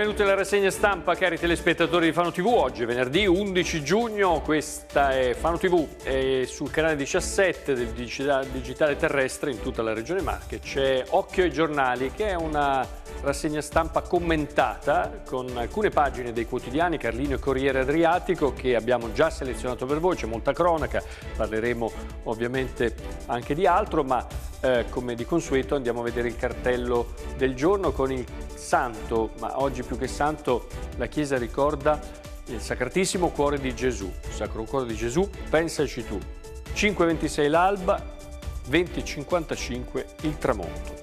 Benvenuti alla rassegna stampa, cari telespettatori di Fano TV. Oggi è venerdì 11 giugno, questa è Fano TV e sul canale 17 del digitale terrestre in tutta la regione Marche c'è Occhio ai giornali che è una rassegna stampa commentata con alcune pagine dei quotidiani Carlino e Corriere Adriatico che abbiamo già selezionato per voi, c'è molta cronaca, parleremo ovviamente anche di altro, ma eh, come di consueto andiamo a vedere il cartello del giorno con il santo, ma oggi più che santo la Chiesa ricorda il Sacratissimo Cuore di Gesù. Il Sacro Cuore di Gesù, pensaci tu. 5.26 l'alba, 20.55 il tramonto.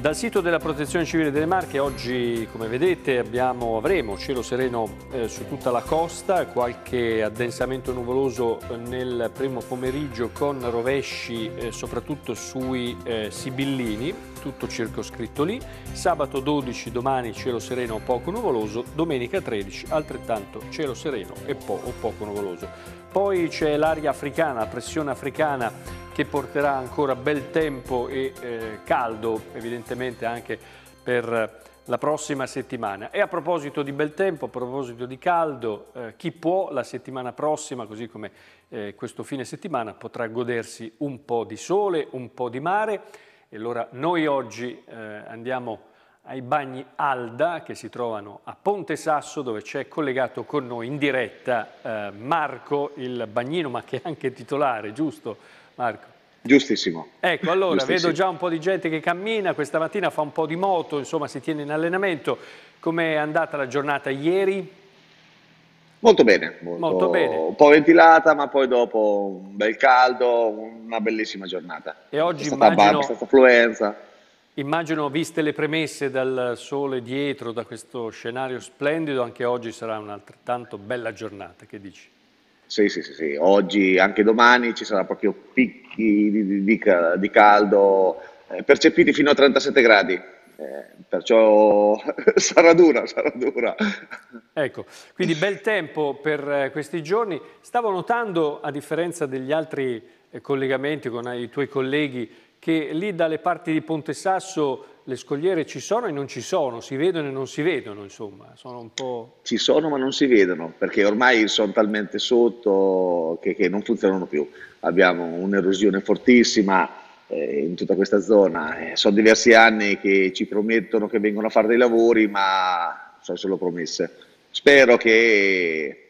Dal sito della Protezione Civile delle Marche oggi, come vedete, abbiamo, avremo cielo sereno eh, su tutta la costa, qualche addensamento nuvoloso eh, nel primo pomeriggio con rovesci eh, soprattutto sui eh, Sibillini tutto circoscritto lì, sabato 12 domani cielo sereno o poco nuvoloso, domenica 13 altrettanto cielo sereno e po o poco nuvoloso. Poi c'è l'aria africana, pressione africana che porterà ancora bel tempo e eh, caldo evidentemente anche per la prossima settimana. E a proposito di bel tempo, a proposito di caldo, eh, chi può la settimana prossima, così come eh, questo fine settimana, potrà godersi un po' di sole, un po' di mare e allora noi oggi eh, andiamo ai bagni Alda che si trovano a Ponte Sasso dove c'è collegato con noi in diretta eh, Marco il bagnino ma che è anche titolare, giusto Marco? Giustissimo. Ecco, allora Giustissimo. vedo già un po' di gente che cammina, questa mattina fa un po' di moto, insomma si tiene in allenamento. Com'è andata la giornata ieri? Molto bene, molto, molto bene. Un po' ventilata, ma poi dopo un bel caldo, una bellissima giornata. E oggi è immagino, affluenza. Immagino, viste le premesse dal sole dietro, da questo scenario splendido, anche oggi sarà un'altrettanto bella giornata, che dici? Sì, sì, sì, sì, oggi, anche domani ci saranno proprio picchi di, di, di caldo eh, percepiti fino a 37 gradi. Eh, perciò sarà dura, sarà dura. Ecco, quindi bel tempo per eh, questi giorni. Stavo notando, a differenza degli altri eh, collegamenti con i tuoi colleghi, che lì dalle parti di Ponte Sasso le scogliere ci sono e non ci sono, si vedono e non si vedono, insomma, sono un po'... Ci sono ma non si vedono, perché ormai sono talmente sotto che, che non funzionano più. Abbiamo un'erosione fortissima, eh, in tutta questa zona. Eh, sono diversi anni che ci promettono che vengono a fare dei lavori, ma sono solo promesse. Spero che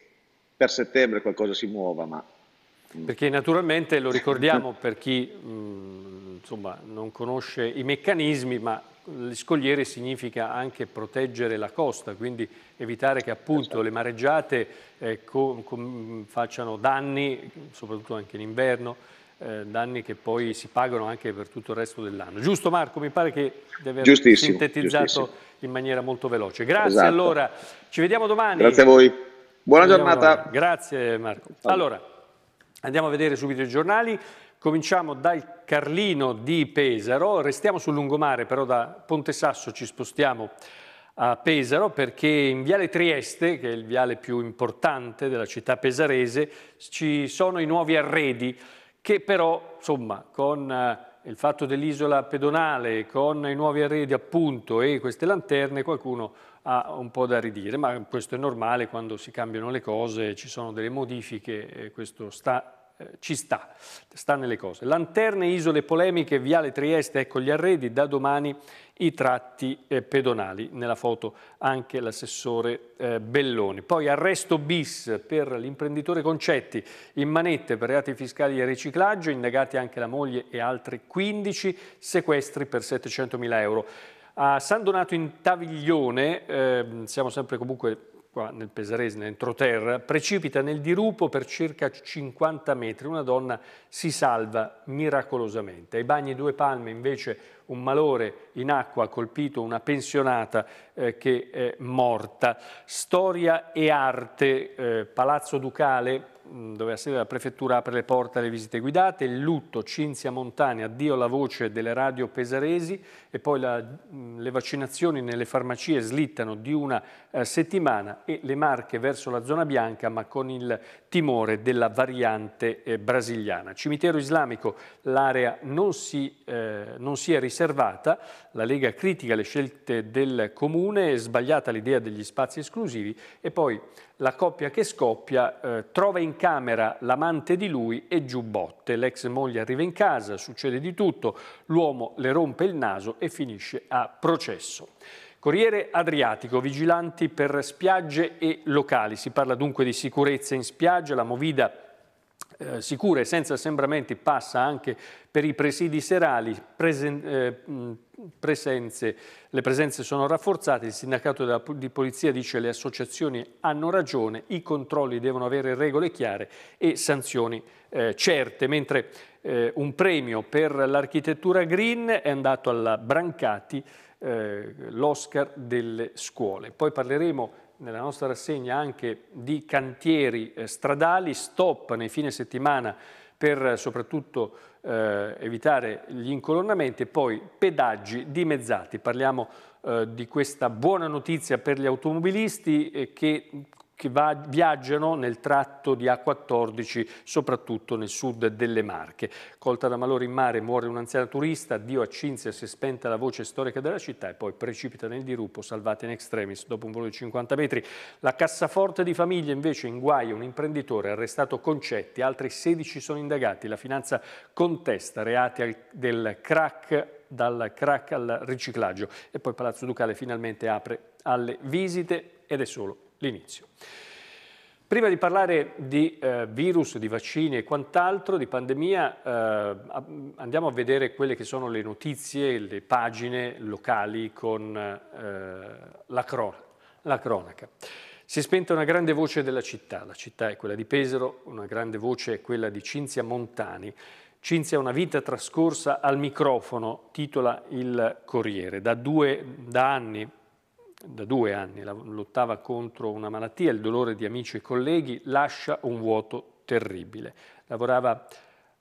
per settembre qualcosa si muova, ma... Mm. Perché naturalmente, lo ricordiamo per chi mh, mm, insomma, non conosce i meccanismi, ma le scogliere significa anche proteggere la costa, quindi evitare che appunto esatto. le mareggiate eh, facciano danni, soprattutto anche in inverno, eh, danni che poi si pagano anche per tutto il resto dell'anno. Giusto Marco? Mi pare che di aver giustissimo, sintetizzato giustissimo. in maniera molto veloce. Grazie esatto. allora, ci vediamo domani. Grazie a voi. Buona giornata. Domani. Grazie Marco. Allora, andiamo a vedere subito i giornali. Cominciamo dal Carlino di Pesaro, restiamo sul lungomare però da Ponte Sasso ci spostiamo a Pesaro perché in Viale Trieste, che è il viale più importante della città pesarese, ci sono i nuovi arredi che però, insomma, con eh, il fatto dell'isola pedonale, con i nuovi arredi appunto e queste lanterne, qualcuno ha un po' da ridire, ma questo è normale quando si cambiano le cose, ci sono delle modifiche, questo sta, eh, ci sta, sta nelle cose. Lanterne, isole polemiche, Viale Trieste, ecco gli arredi, da domani i tratti eh, pedonali. Nella foto anche l'assessore eh, Belloni. Poi arresto bis per l'imprenditore Concetti in manette per reati fiscali e riciclaggio, indagati anche la moglie e altri 15, sequestri per 700 mila euro. A San Donato in Taviglione, eh, siamo sempre comunque qua nel Pesarese, nell'entroterra, precipita nel dirupo per circa 50 metri. Una donna si salva miracolosamente. Ai bagni Due Palme invece un malore in acqua ha colpito una pensionata eh, che è morta. Storia e arte, eh, Palazzo Ducale, mm, dove a sede la prefettura apre le porte alle visite guidate, il lutto, Cinzia Montani, addio alla voce delle radio pesaresi, e poi la, mm, le vaccinazioni nelle farmacie slittano di una eh, settimana e le marche verso la zona bianca ma con il timore della variante eh, brasiliana. Cimitero islamico, l'area non, eh, non si è riservata, la Lega critica le scelte del comune, è sbagliata l'idea degli spazi esclusivi e poi la coppia che scoppia eh, trova in camera l'amante di lui e giubbotte. L'ex moglie arriva in casa, succede di tutto, l'uomo le rompe il naso e finisce a processo. Corriere Adriatico, vigilanti per spiagge e locali. Si parla dunque di sicurezza in spiaggia, la movida eh, sicura e senza assembramenti passa anche per i presidi serali, presen- eh, presenze, le presenze sono rafforzate, il sindacato della, di polizia dice che le associazioni hanno ragione, i controlli devono avere regole chiare e sanzioni eh, certe, mentre eh, un premio per l'architettura green è andato alla Brancati, eh, l'Oscar delle scuole. Poi parleremo nella nostra rassegna anche di cantieri eh, stradali, stop nei fine settimana per soprattutto eh, evitare gli incolonnamenti e poi pedaggi dimezzati. Parliamo eh, di questa buona notizia per gli automobilisti eh, che che va, viaggiano nel tratto di A14, soprattutto nel sud delle Marche. Colta da malore in mare muore un'anziana turista, addio a Cinzia, si è spenta la voce storica della città e poi precipita nel dirupo, salvata in extremis dopo un volo di 50 metri. La cassaforte di famiglia invece in guaio, un imprenditore arrestato Concetti, altri 16 sono indagati. La finanza contesta reati del crack dal crack al riciclaggio e poi Palazzo Ducale finalmente apre alle visite ed è solo l'inizio. Prima di parlare di eh, virus, di vaccini e quant'altro, di pandemia, eh, andiamo a vedere quelle che sono le notizie, le pagine locali con eh, la, cron la cronaca. Si è spenta una grande voce della città, la città è quella di Pesaro, una grande voce è quella di Cinzia Montani. Cinzia una vita trascorsa al microfono, titola il Corriere. Da, due, da anni da due anni lottava contro una malattia, il dolore di amici e colleghi, lascia un vuoto terribile. Lavorava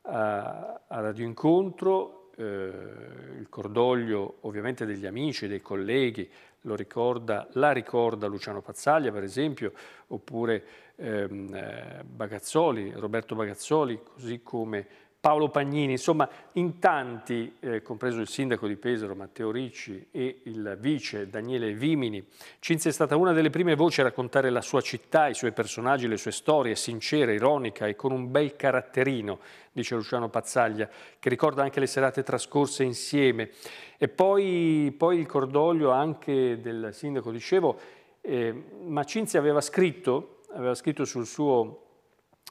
a, eh, a Radio Incontro, eh, il cordoglio ovviamente degli amici, dei colleghi, lo ricorda, la ricorda Luciano Pazzaglia per esempio, oppure ehm, eh, Bagazzoli, Roberto Bagazzoli, così come Paolo Pagnini, insomma in tanti, eh, compreso il sindaco di Pesaro Matteo Ricci e il vice Daniele Vimini. Cinzia è stata una delle prime voci a raccontare la sua città, i suoi personaggi, le sue storie, sincera, ironica e con un bel caratterino, dice Luciano Pazzaglia, che ricorda anche le serate trascorse insieme. E poi, poi il cordoglio anche del sindaco, dicevo, eh, ma Cinzia aveva scritto, aveva scritto sul suo,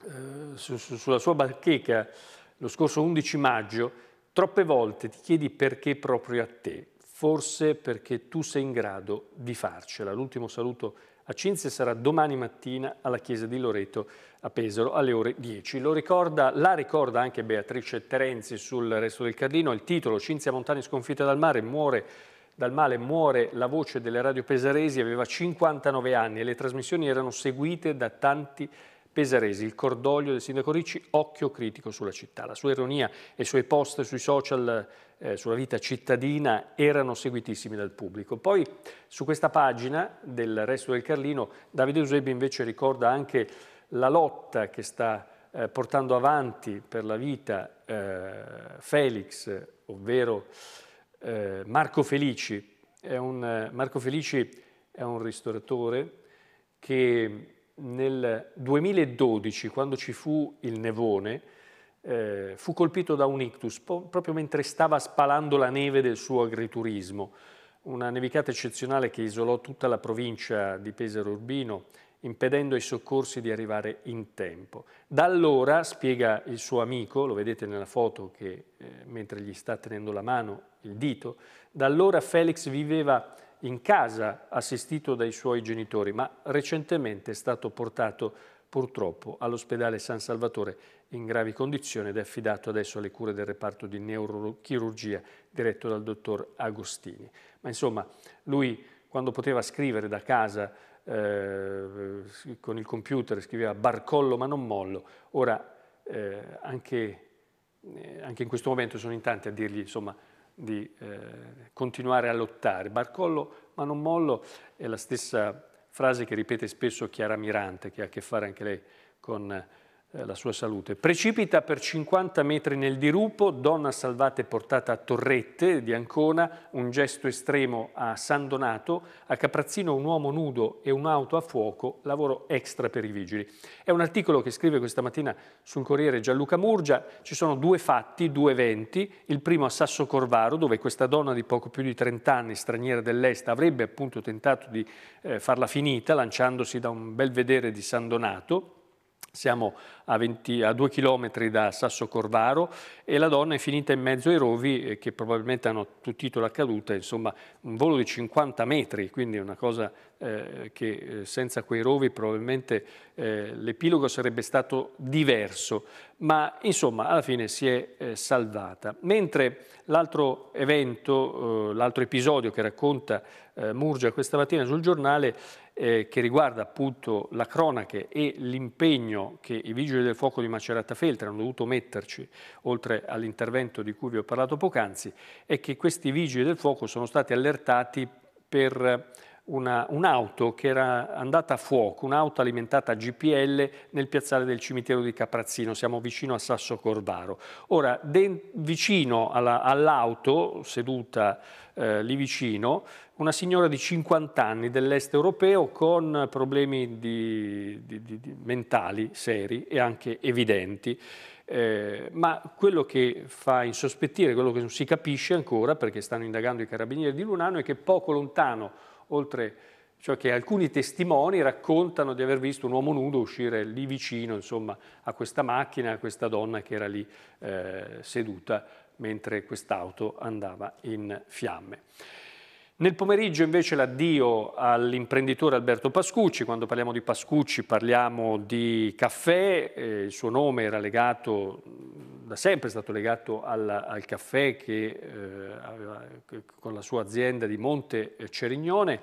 eh, su, su, sulla sua bacheca, lo scorso 11 maggio, troppe volte ti chiedi perché proprio a te, forse perché tu sei in grado di farcela. L'ultimo saluto a Cinzia sarà domani mattina alla chiesa di Loreto a Pesaro alle ore 10. Ricorda, la ricorda anche Beatrice Terenzi sul resto del Cardino, il titolo Cinzia Montani sconfitta dal mare muore dal male muore la voce delle radio pesaresi, aveva 59 anni e le trasmissioni erano seguite da tanti pesaresi, il cordoglio del sindaco Ricci, occhio critico sulla città. La sua ironia e i suoi post sui social eh, sulla vita cittadina erano seguitissimi dal pubblico. Poi su questa pagina del resto del Carlino Davide Eusebi invece ricorda anche la lotta che sta eh, portando avanti per la vita eh, Felix, ovvero eh, Marco Felici. Un, eh, Marco Felici è un ristoratore che nel 2012, quando ci fu il nevone, eh, fu colpito da un ictus proprio mentre stava spalando la neve del suo agriturismo. Una nevicata eccezionale che isolò tutta la provincia di Pesaro Urbino, impedendo ai soccorsi di arrivare in tempo. Da allora, spiega il suo amico, lo vedete nella foto che eh, mentre gli sta tenendo la mano, il dito, da allora Felix viveva in casa assistito dai suoi genitori, ma recentemente è stato portato purtroppo all'ospedale San Salvatore in gravi condizioni ed è affidato adesso alle cure del reparto di neurochirurgia diretto dal dottor Agostini. Ma insomma, lui quando poteva scrivere da casa eh, con il computer, scriveva barcollo ma non mollo, ora eh, anche, eh, anche in questo momento sono in tanti a dirgli insomma di eh, continuare a lottare. Barcollo ma non mollo è la stessa frase che ripete spesso Chiara Mirante, che ha a che fare anche lei con eh, la sua salute. Precipita per 50 metri nel dirupo, donna salvata e portata a Torrette di Ancona, un gesto estremo a San Donato, a Caprazzino un uomo nudo e un'auto a fuoco, lavoro extra per i vigili. È un articolo che scrive questa mattina sul Corriere Gianluca Murgia, ci sono due fatti, due eventi, il primo a Sasso Corvaro dove questa donna di poco più di 30 anni, straniera dell'Est, avrebbe appunto tentato di eh, farla finita lanciandosi da un bel vedere di San Donato, siamo a, 20, a 2 km da Sasso Corvaro e la donna è finita in mezzo ai rovi eh, che probabilmente hanno attutito la caduta, insomma un volo di 50 metri, quindi una cosa eh, che eh, senza quei rovi probabilmente eh, l'epilogo sarebbe stato diverso, ma insomma alla fine si è eh, salvata. Mentre l'altro evento, eh, l'altro episodio che racconta Murgia questa mattina sul giornale eh, che riguarda appunto la cronaca e l'impegno che i Vigili del Fuoco di Macerata Feltre hanno dovuto metterci, oltre all'intervento di cui vi ho parlato poc'anzi, è che questi Vigili del Fuoco sono stati allertati per un'auto un che era andata a fuoco, un'auto alimentata a GPL nel piazzale del cimitero di Caprazzino, siamo vicino a Sasso Corvaro. Ora, vicino all'auto all seduta eh, lì vicino, una signora di 50 anni dell'est europeo con problemi di, di, di, mentali seri e anche evidenti. Eh, ma quello che fa insospettire, quello che non si capisce ancora, perché stanno indagando i carabinieri di Lunano, è che poco lontano, oltre cioè che alcuni testimoni raccontano di aver visto un uomo nudo uscire lì vicino, insomma, a questa macchina, a questa donna che era lì eh, seduta mentre quest'auto andava in fiamme. Nel pomeriggio invece l'addio all'imprenditore Alberto Pascucci, quando parliamo di Pascucci parliamo di caffè, eh, il suo nome era legato, da sempre è stato legato al, al caffè che, eh, aveva, che con la sua azienda di Monte eh, Cerignone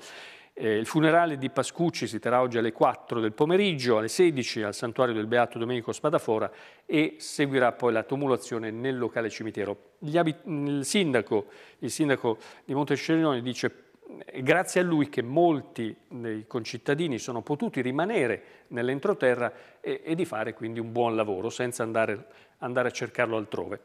eh, il funerale di Pascucci si terrà oggi alle 4 del pomeriggio, alle 16 al santuario del Beato Domenico Spadafora e seguirà poi la tumulazione nel locale cimitero. Il sindaco, il sindaco di Montescerignone dice grazie a lui che molti dei concittadini sono potuti rimanere nell'entroterra e, e, di fare quindi un buon lavoro senza andare, andare a cercarlo altrove.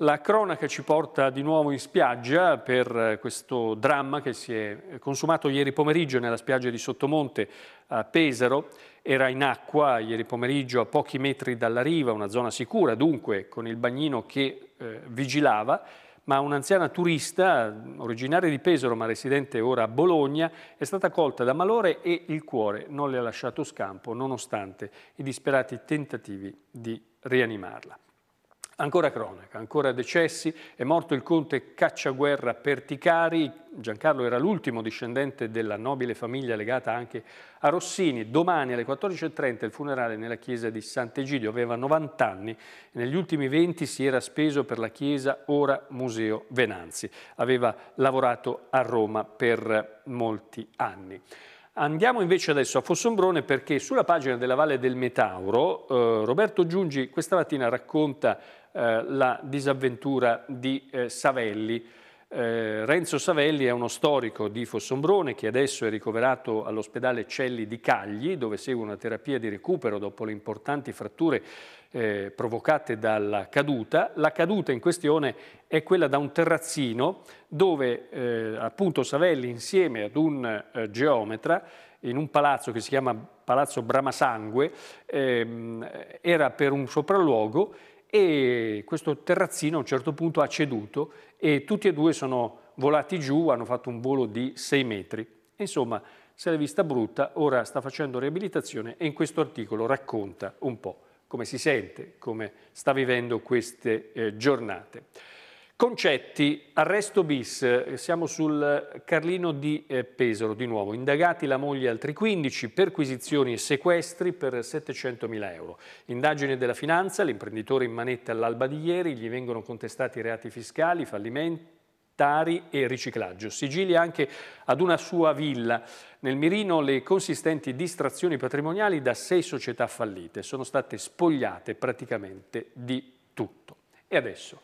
La cronaca ci porta di nuovo in spiaggia per eh, questo dramma che si è consumato ieri pomeriggio nella spiaggia di Sottomonte a Pesaro. Era in acqua ieri pomeriggio a pochi metri dalla riva, una zona sicura dunque, con il bagnino che eh, vigilava, ma un'anziana turista, originaria di Pesaro ma residente ora a Bologna, è stata colta da malore e il cuore non le ha lasciato scampo nonostante i disperati tentativi di rianimarla. Ancora cronaca, ancora decessi, è morto il conte Cacciaguerra Perticari, Giancarlo era l'ultimo discendente della nobile famiglia legata anche a Rossini, domani alle 14.30 il funerale nella chiesa di Sant'Egidio, aveva 90 anni e negli ultimi 20 si era speso per la chiesa ora Museo Venanzi, aveva lavorato a Roma per molti anni. Andiamo invece adesso a Fossombrone perché sulla pagina della Valle del Metauro eh, Roberto Giungi questa mattina racconta eh, la disavventura di eh, Savelli. Eh, Renzo Savelli è uno storico di Fossombrone che adesso è ricoverato all'ospedale Celli di Cagli dove segue una terapia di recupero dopo le importanti fratture eh, provocate dalla caduta. La caduta in questione è quella da un terrazzino dove eh, appunto Savelli insieme ad un eh, geometra in un palazzo che si chiama Palazzo Bramasangue ehm, era per un sopralluogo e questo terrazzino a un certo punto ha ceduto e tutti e due sono volati giù, hanno fatto un volo di 6 metri. Insomma, se l'è vista brutta, ora sta facendo riabilitazione e in questo articolo racconta un po' come si sente, come sta vivendo queste eh, giornate. Concetti, arresto bis, siamo sul Carlino di eh, Pesaro di nuovo, indagati la moglie e altri 15, perquisizioni e sequestri per 700 mila euro. Indagine della finanza, l'imprenditore in manetta all'alba di ieri, gli vengono contestati reati fiscali, fallimenti, e riciclaggio. Sigilia anche ad una sua villa. Nel mirino le consistenti distrazioni patrimoniali da sei società fallite sono state spogliate praticamente di tutto. E adesso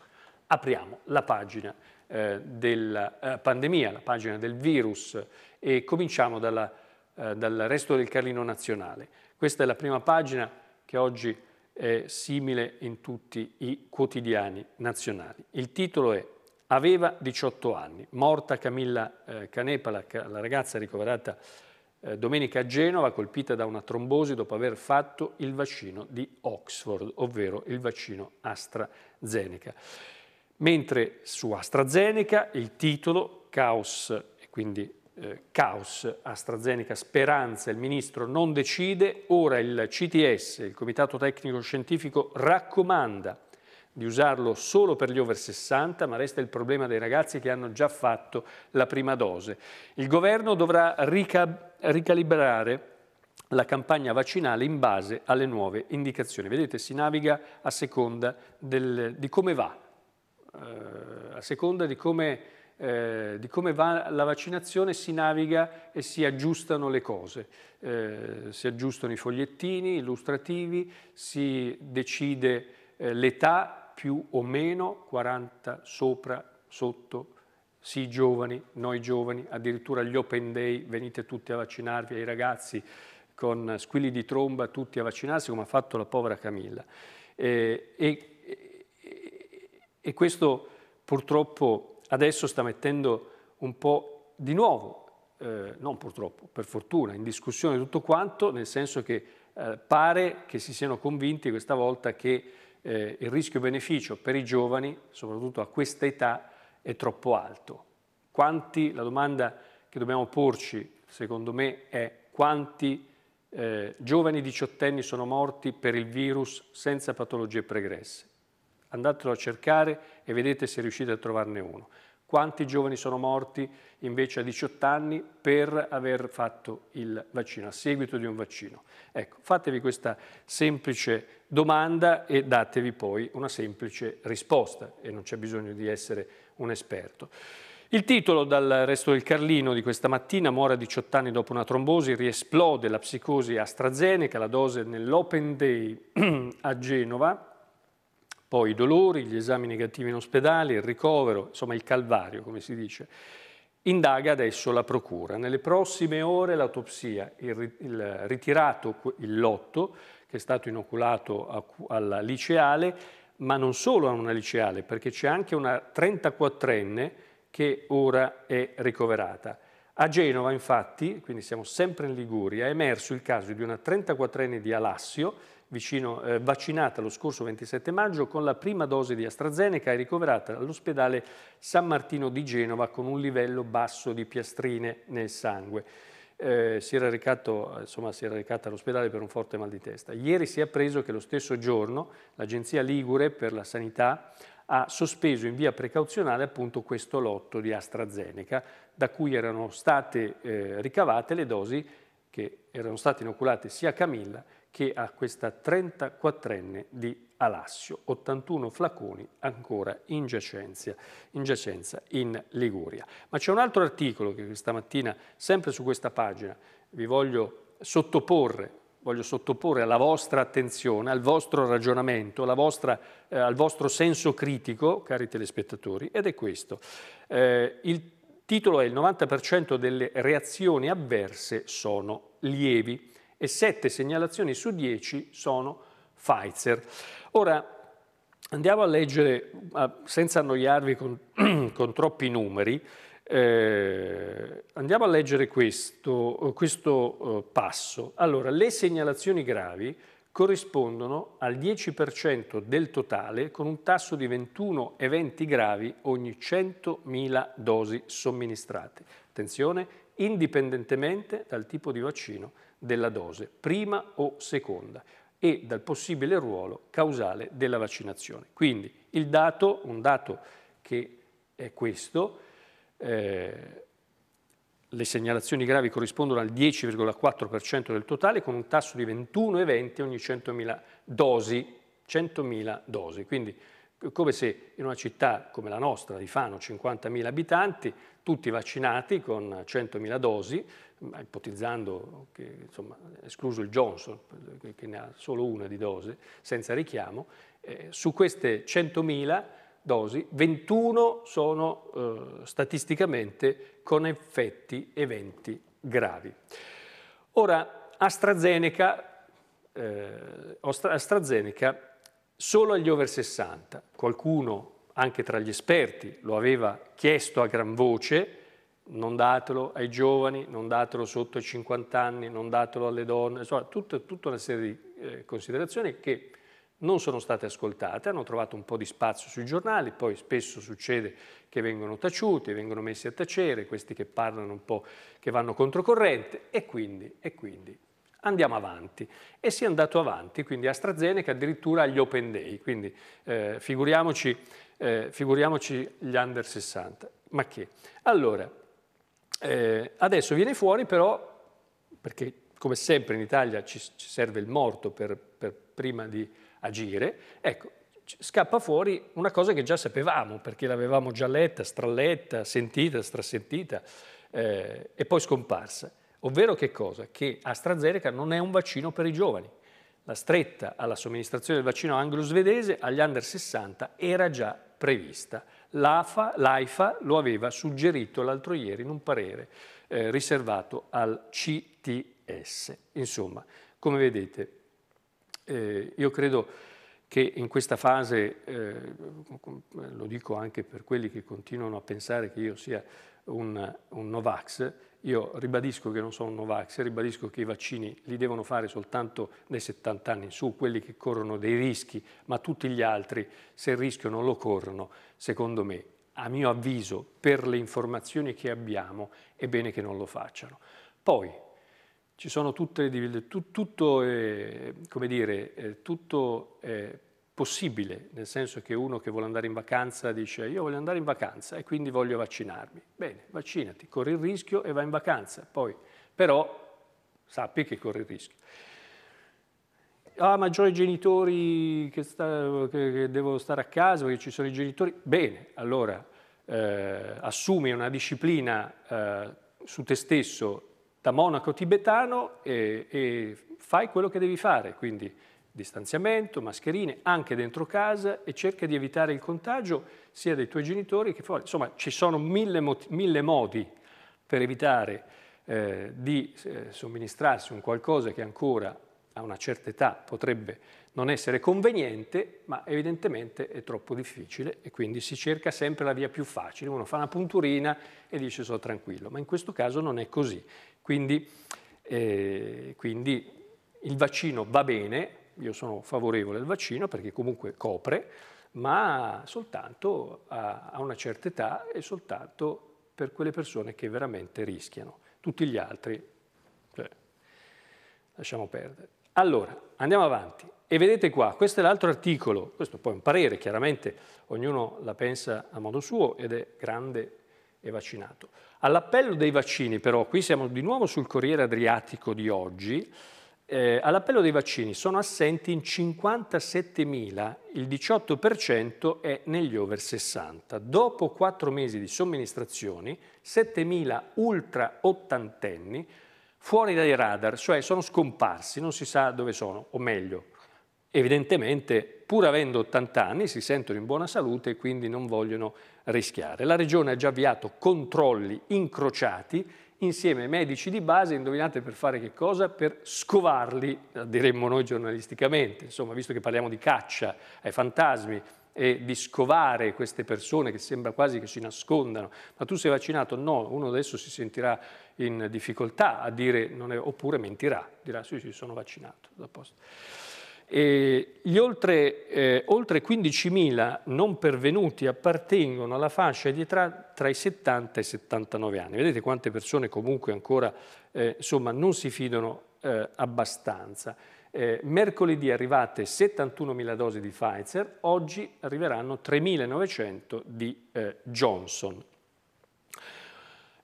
apriamo la pagina eh, della eh, pandemia, la pagina del virus e cominciamo dalla, eh, dal resto del Carlino Nazionale. Questa è la prima pagina che oggi è simile in tutti i quotidiani nazionali. Il titolo è Aveva 18 anni, morta Camilla eh, Canepa, la, la ragazza ricoverata eh, domenica a Genova, colpita da una trombosi dopo aver fatto il vaccino di Oxford, ovvero il vaccino AstraZeneca mentre su AstraZeneca il titolo Caos, quindi eh, Caos, AstraZeneca, Speranza, il ministro non decide, ora il CTS, il Comitato Tecnico Scientifico, raccomanda di usarlo solo per gli over 60, ma resta il problema dei ragazzi che hanno già fatto la prima dose. Il governo dovrà rica ricalibrare la campagna vaccinale in base alle nuove indicazioni. Vedete, si naviga a seconda del, di come va eh, a seconda di come, eh, di come, va la vaccinazione si naviga e si aggiustano le cose, eh, si aggiustano i fogliettini illustrativi, si decide eh, l'età più o meno 40 sopra, sotto, sì giovani, noi giovani, addirittura gli open day, venite tutti a vaccinarvi ai ragazzi con squilli di tromba tutti a vaccinarsi come ha fatto la povera Camilla. Eh, e e questo purtroppo adesso sta mettendo un po' di nuovo, eh, non purtroppo, per fortuna, in discussione tutto quanto, nel senso che eh, pare che si siano convinti questa volta che eh, il rischio-beneficio per i giovani, soprattutto a questa età, è troppo alto. Quanti, la domanda che dobbiamo porci, secondo me, è quanti eh, giovani diciottenni sono morti per il virus senza patologie pregresse. Andatelo a cercare e vedete se riuscite a trovarne uno. Quanti giovani sono morti invece a 18 anni per aver fatto il vaccino, a seguito di un vaccino? Ecco, fatevi questa semplice domanda e datevi poi una semplice risposta e non c'è bisogno di essere un esperto. Il titolo dal resto del Carlino di questa mattina, muore a 18 anni dopo una trombosi, riesplode la psicosi AstraZeneca, la dose nell'Open Day a Genova, poi i dolori, gli esami negativi in ospedale, il ricovero, insomma il calvario, come si dice. Indaga adesso la Procura. Nelle prossime ore l'autopsia, il, il ritirato il lotto che è stato inoculato a, alla liceale, ma non solo a una liceale, perché c'è anche una 34enne che ora è ricoverata. A Genova, infatti, quindi siamo sempre in Liguria, è emerso il caso di una 34enne di Alassio, vicino, eh, vaccinata lo scorso 27 maggio con la prima dose di AstraZeneca e ricoverata all'ospedale San Martino di Genova con un livello basso di piastrine nel sangue. Eh, si, era recato, insomma, si era recata all'ospedale per un forte mal di testa. Ieri si è appreso che lo stesso giorno l'Agenzia Ligure per la Sanità ha sospeso in via precauzionale appunto questo lotto di AstraZeneca da cui erano state eh, ricavate le dosi che erano state inoculate sia a Camilla che a questa 34enne di Alassio, 81 flaconi ancora in giacenza, in, giacenza in Liguria. Ma c'è un altro articolo che questa mattina, sempre su questa pagina, vi voglio sottoporre, voglio sottoporre alla vostra attenzione, al vostro ragionamento, vostra, eh, al vostro senso critico, cari telespettatori, ed è questo. Eh, il titolo è il 90% delle reazioni avverse sono lievi e 7 segnalazioni su 10 sono Pfizer. Ora, Andiamo a leggere, senza annoiarvi con, con troppi numeri, eh, andiamo a leggere questo, questo, eh, passo. Allora, le segnalazioni gravi corrispondono al 10% del totale con un tasso di 21 eventi gravi ogni 100.000 dosi somministrate. Attenzione, indipendentemente dal tipo di vaccino della dose, prima o seconda, e dal possibile ruolo causale della vaccinazione. Quindi il dato, un dato che è questo, eh, le segnalazioni gravi corrispondono al 10,4% del totale con un tasso di 21,20 ogni 100.000 dosi, 100.000 dosi. Quindi come se in una città come la nostra, di Fano, 50.000 abitanti, tutti vaccinati con 100.000 dosi, ipotizzando che, insomma, escluso il Johnson, che ne ha solo una di dose, senza richiamo, eh, su queste 100.000 dosi, 21 sono eh, statisticamente con effetti eventi gravi. Ora, AstraZeneca, eh, AstraZeneca solo agli over 60, qualcuno anche tra gli esperti lo aveva chiesto a gran voce, non datelo ai giovani, non datelo sotto ai 50 anni, non datelo alle donne, insomma tutta, tutta una serie di eh, considerazioni che non sono state ascoltate, hanno trovato un po' di spazio sui giornali, poi spesso succede che vengono taciuti, vengono messi a tacere, questi che parlano un po', che vanno controcorrente e quindi, e quindi andiamo avanti. E si è andato avanti, quindi AstraZeneca addirittura agli Open Day, quindi eh, figuriamoci, eh, figuriamoci gli under 60. Ma che? Allora, eh, adesso viene fuori però, perché come sempre in Italia ci, ci serve il morto per, per prima di agire, ecco, scappa fuori una cosa che già sapevamo, perché l'avevamo già letta, stralletta, sentita, strasentita eh, e poi scomparsa. Ovvero che cosa? Che AstraZeneca non è un vaccino per i giovani. La stretta alla somministrazione del vaccino anglo-svedese agli under 60 era già prevista. L'AIFA lo aveva suggerito l'altro ieri in un parere eh, riservato al CTS. Insomma, come vedete, eh, io credo che in questa fase, eh, lo dico anche per quelli che continuano a pensare che io sia un, un Novax, io ribadisco che non sono un Novax, ribadisco che i vaccini li devono fare soltanto dai 70 anni in su, quelli che corrono dei rischi, ma tutti gli altri, se il rischio non lo corrono, secondo me, a mio avviso, per le informazioni che abbiamo, è bene che non lo facciano. Poi, ci sono tutte, tutto, eh, come dire, eh, tutto... Eh, possibile, nel senso che uno che vuole andare in vacanza dice io voglio andare in vacanza e quindi voglio vaccinarmi. Bene, vaccinati, corri il rischio e vai in vacanza, poi però sappi che corri il rischio. Ah, ma già i genitori che, sta, che, che devo stare a casa perché ci sono i genitori. Bene, allora eh, assumi una disciplina eh, su te stesso da monaco tibetano e, e fai quello che devi fare, quindi distanziamento, mascherine, anche dentro casa e cerca di evitare il contagio sia dei tuoi genitori che fuori. Insomma, ci sono mille, mille modi per evitare eh, di eh, somministrarsi un qualcosa che ancora a una certa età potrebbe non essere conveniente, ma evidentemente è troppo difficile e quindi si cerca sempre la via più facile. Uno fa una punturina e dice sono tranquillo, ma in questo caso non è così. quindi, eh, quindi il vaccino va bene, io sono favorevole al vaccino perché comunque copre, ma soltanto a, a una certa età e soltanto per quelle persone che veramente rischiano. Tutti gli altri, cioè, lasciamo perdere. Allora, andiamo avanti. E vedete qua, questo è l'altro articolo, questo poi è un parere, chiaramente ognuno la pensa a modo suo ed è grande e vaccinato. All'appello dei vaccini però, qui siamo di nuovo sul Corriere Adriatico di oggi, eh, all'appello dei vaccini sono assenti in 57.000, il 18% è negli over 60. Dopo 4 mesi di somministrazioni, 7.000 ultra ottantenni fuori dai radar, cioè sono scomparsi, non si sa dove sono, o meglio, evidentemente pur avendo 80 anni si sentono in buona salute e quindi non vogliono rischiare. La Regione ha già avviato controlli incrociati insieme ai medici di base, indovinate per fare che cosa? Per scovarli, diremmo noi giornalisticamente, insomma, visto che parliamo di caccia ai fantasmi e di scovare queste persone che sembra quasi che si nascondano, ma tu sei vaccinato? No, uno adesso si sentirà in difficoltà a dire, è, oppure mentirà, dirà sì sì sono vaccinato, eh, gli oltre, eh, oltre 15.000 non pervenuti appartengono alla fascia di età tra i 70 e i 79 anni. Vedete quante persone comunque ancora eh, insomma, non si fidano eh, abbastanza. Eh, mercoledì arrivate 71.000 dosi di Pfizer, oggi arriveranno 3.900 di eh, Johnson.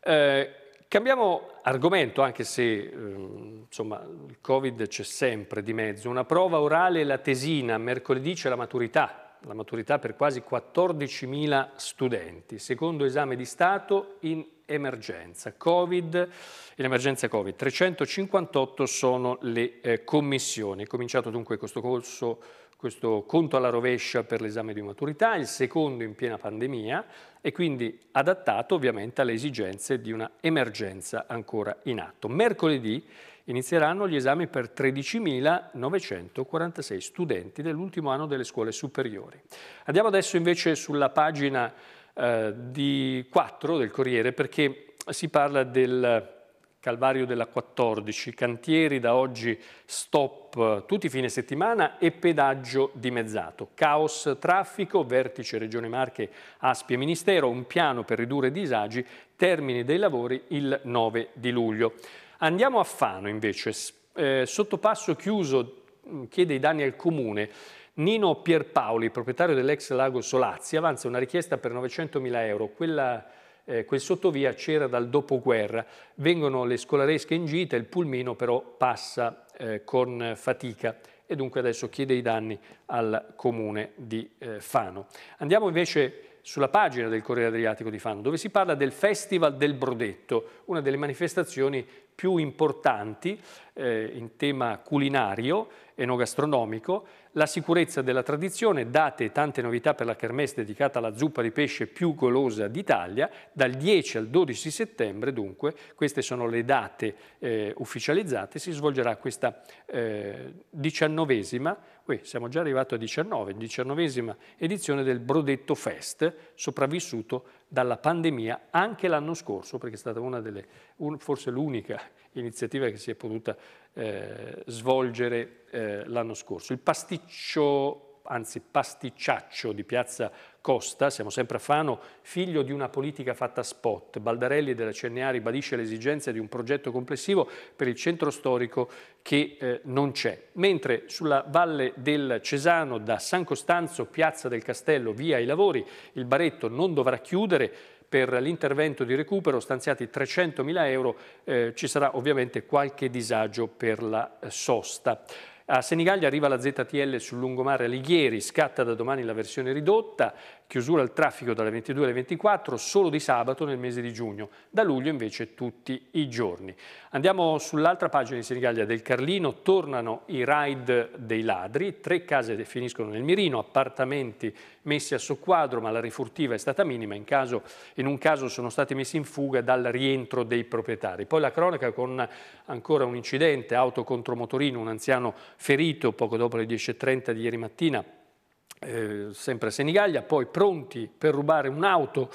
Eh, Cambiamo argomento, anche se ehm, insomma, il Covid c'è sempre di mezzo. Una prova orale la tesina, mercoledì c'è la maturità, la maturità per quasi 14.000 studenti. Secondo esame di Stato in emergenza Covid, in emergenza Covid. 358 sono le eh, commissioni. È cominciato dunque questo corso questo conto alla rovescia per l'esame di maturità, il secondo in piena pandemia e quindi adattato ovviamente alle esigenze di una emergenza ancora in atto. Mercoledì inizieranno gli esami per 13.946 studenti dell'ultimo anno delle scuole superiori. Andiamo adesso invece sulla pagina eh, di 4 del Corriere perché si parla del Calvario della 14, cantieri da oggi stop tutti i fine settimana e pedaggio dimezzato. Caos traffico, vertice Regione Marche, Aspie e Ministero, un piano per ridurre disagi, termine dei lavori il 9 di luglio. Andiamo a Fano invece, eh, sottopasso chiuso mm, chiede i danni al comune. Nino Pierpaoli, proprietario dell'ex lago Solazzi, avanza una richiesta per 900.000 euro. Quella eh, quel sottovia c'era dal dopoguerra. Vengono le scolaresche in gita, il pulmino però passa eh, con fatica e dunque adesso chiede i danni al comune di eh, Fano. Andiamo invece sulla pagina del Corriere Adriatico di Fano, dove si parla del Festival del Brodetto, una delle manifestazioni più importanti eh, in tema culinario, e enogastronomico, la sicurezza della tradizione, date tante novità per la kermesse dedicata alla zuppa di pesce più golosa d'Italia, dal 10 al 12 settembre dunque, queste sono le date eh, ufficializzate, si svolgerà questa eh, diciannovesima, eh, siamo già arrivati a 19, diciannovesima edizione del Brodetto Fest, sopravvissuto dalla pandemia anche l'anno scorso, perché è stata una delle, un, forse l'unica iniziativa che si è potuta eh, svolgere eh, l'anno scorso. Il pasticcio, anzi pasticciaccio di Piazza Costa, siamo sempre a Fano, figlio di una politica fatta spot. Baldarelli della CNA ribadisce l'esigenza di un progetto complessivo per il centro storico che eh, non c'è. Mentre sulla valle del Cesano, da San Costanzo, Piazza del Castello, via i lavori, il baretto non dovrà chiudere, per l'intervento di recupero stanziati 300.000 euro, eh, ci sarà ovviamente qualche disagio per la eh, sosta. A Senigallia arriva la ZTL sul lungomare Alighieri, scatta da domani la versione ridotta, chiusura al traffico dalle 22 alle 24 solo di sabato nel mese di giugno, da luglio invece tutti i giorni. Andiamo sull'altra pagina di Senigallia del Carlino, tornano i raid dei ladri, tre case finiscono nel mirino, appartamenti messi a soqquadro ma la rifurtiva è stata minima, in, caso, in un caso sono stati messi in fuga dal rientro dei proprietari. Poi la cronaca con ancora un incidente, auto contro motorino, un anziano ferito poco dopo le 10.30 di ieri mattina, eh, sempre a Senigallia, poi pronti per rubare un'auto,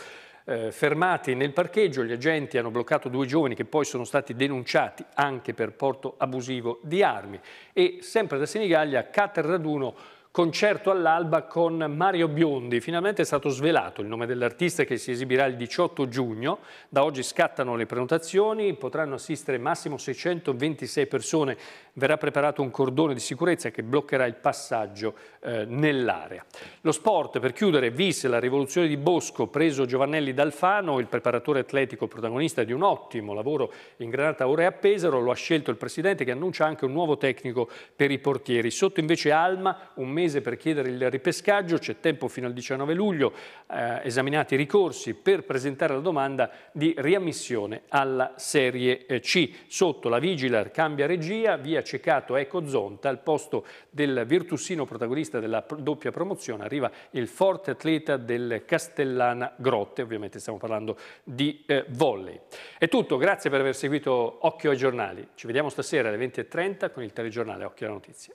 eh, fermati nel parcheggio, gli agenti hanno bloccato due giovani che poi sono stati denunciati anche per porto abusivo di armi e sempre da Senigallia Cater Raduno concerto all'alba con Mario Biondi. Finalmente è stato svelato il nome dell'artista che si esibirà il 18 giugno. Da oggi scattano le prenotazioni, potranno assistere massimo 626 persone verrà preparato un cordone di sicurezza che bloccherà il passaggio eh, nell'area. Lo sport, per chiudere, visse la rivoluzione di Bosco, preso Giovannelli D'Alfano, il preparatore atletico protagonista di un ottimo lavoro in Granata a Pesaro, lo ha scelto il presidente che annuncia anche un nuovo tecnico per i portieri. Sotto invece Alma, un mese per chiedere il ripescaggio, c'è tempo fino al 19 luglio, eh, esaminati i ricorsi per presentare la domanda di riammissione alla Serie C. Sotto la Vigilar cambia regia, via accecato Eco Zonta, al posto del Virtusino protagonista della doppia promozione arriva il forte atleta del Castellana Grotte, ovviamente stiamo parlando di eh, volley. È tutto, grazie per aver seguito Occhio ai giornali, ci vediamo stasera alle 20.30 con il telegiornale Occhio alla notizia.